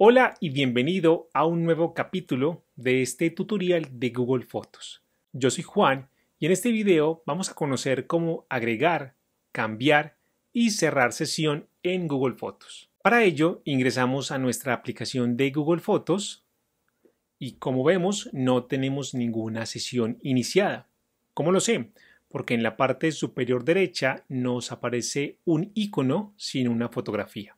Hola y bienvenido a un nuevo capítulo de este tutorial de Google Fotos. Yo soy Juan y en este video vamos a conocer cómo agregar, cambiar y cerrar sesión en Google Fotos. Para ello ingresamos a nuestra aplicación de Google Fotos y como vemos no tenemos ninguna sesión iniciada. ¿Cómo lo sé? Porque en la parte superior derecha nos aparece un icono sin una fotografía.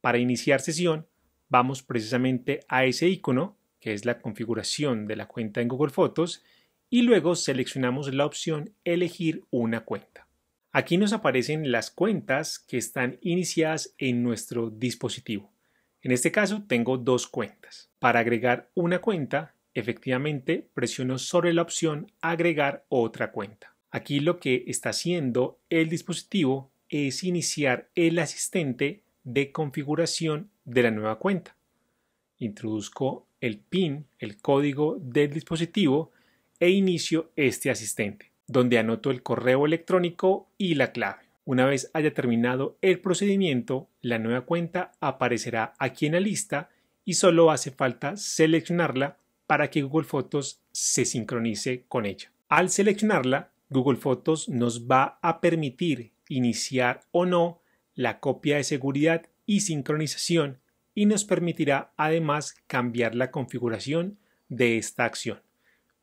Para iniciar sesión vamos precisamente a ese icono, que es la configuración de la cuenta en Google Fotos, y luego seleccionamos la opción Elegir una cuenta. Aquí nos aparecen las cuentas que están iniciadas en nuestro dispositivo. En este caso tengo dos cuentas. Para agregar una cuenta, efectivamente presiono sobre la opción Agregar otra cuenta. Aquí lo que está haciendo el dispositivo es iniciar el asistente de configuración de la nueva cuenta. Introduzco el PIN, el código del dispositivo, e inicio este asistente, donde anoto el correo electrónico y la clave. Una vez haya terminado el procedimiento, la nueva cuenta aparecerá aquí en la lista y solo hace falta seleccionarla para que Google Fotos se sincronice con ella. Al seleccionarla, Google Fotos nos va a permitir iniciar o no la copia de seguridad y sincronización y nos permitirá además cambiar la configuración de esta acción.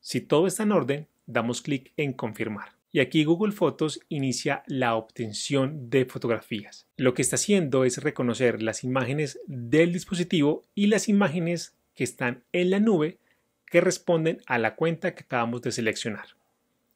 Si todo está en orden, damos clic en confirmar. Y aquí Google Fotos inicia la obtención de fotografías. Lo que está haciendo es reconocer las imágenes del dispositivo y las imágenes que están en la nube que responden a la cuenta que acabamos de seleccionar.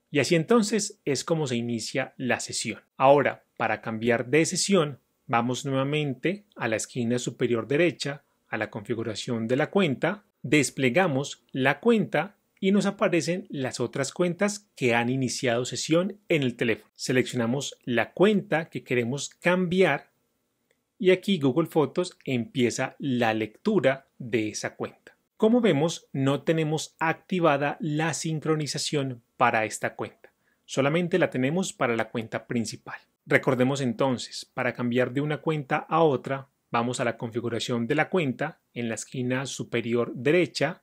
Y así entonces es como se inicia la sesión. Ahora, para cambiar de sesión, Vamos nuevamente a la esquina superior derecha, a la configuración de la cuenta, desplegamos la cuenta y nos aparecen las otras cuentas que han iniciado sesión en el teléfono. Seleccionamos la cuenta que queremos cambiar y aquí Google Fotos empieza la lectura de esa cuenta. Como vemos, no tenemos activada la sincronización para esta cuenta. Solamente la tenemos para la cuenta principal. Recordemos entonces, para cambiar de una cuenta a otra, vamos a la configuración de la cuenta en la esquina superior derecha,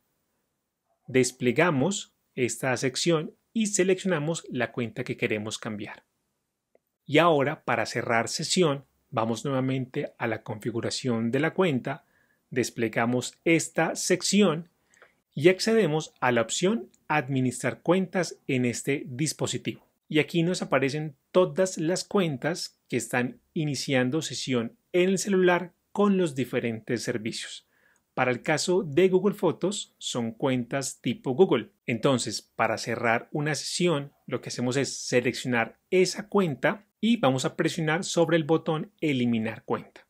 desplegamos esta sección y seleccionamos la cuenta que queremos cambiar. Y ahora, para cerrar sesión, vamos nuevamente a la configuración de la cuenta, desplegamos esta sección y accedemos a la opción Administrar cuentas en este dispositivo y aquí nos aparecen todas las cuentas que están iniciando sesión en el celular con los diferentes servicios. Para el caso de Google Fotos son cuentas tipo Google. Entonces, para cerrar una sesión, lo que hacemos es seleccionar esa cuenta y vamos a presionar sobre el botón eliminar cuenta.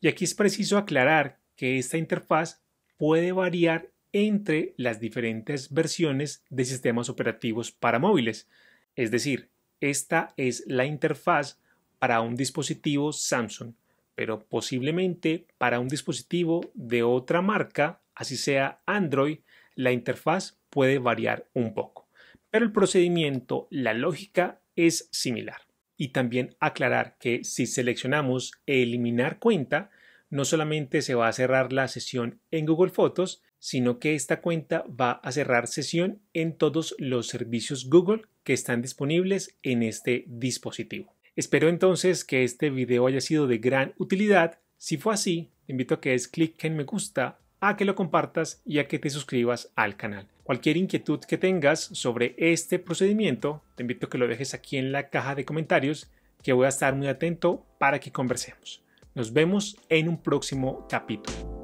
Y aquí es preciso aclarar que esta interfaz puede variar entre las diferentes versiones de sistemas operativos para móviles. Es decir, esta es la interfaz para un dispositivo Samsung, pero posiblemente para un dispositivo de otra marca, así sea Android, la interfaz puede variar un poco. Pero el procedimiento, la lógica es similar. Y también aclarar que si seleccionamos eliminar cuenta, no solamente se va a cerrar la sesión en Google Fotos, sino que esta cuenta va a cerrar sesión en todos los servicios Google que están disponibles en este dispositivo. Espero entonces que este video haya sido de gran utilidad. Si fue así, te invito a que des clic en me gusta, a que lo compartas y a que te suscribas al canal. Cualquier inquietud que tengas sobre este procedimiento, te invito a que lo dejes aquí en la caja de comentarios, que voy a estar muy atento para que conversemos. Nos vemos en un próximo capítulo.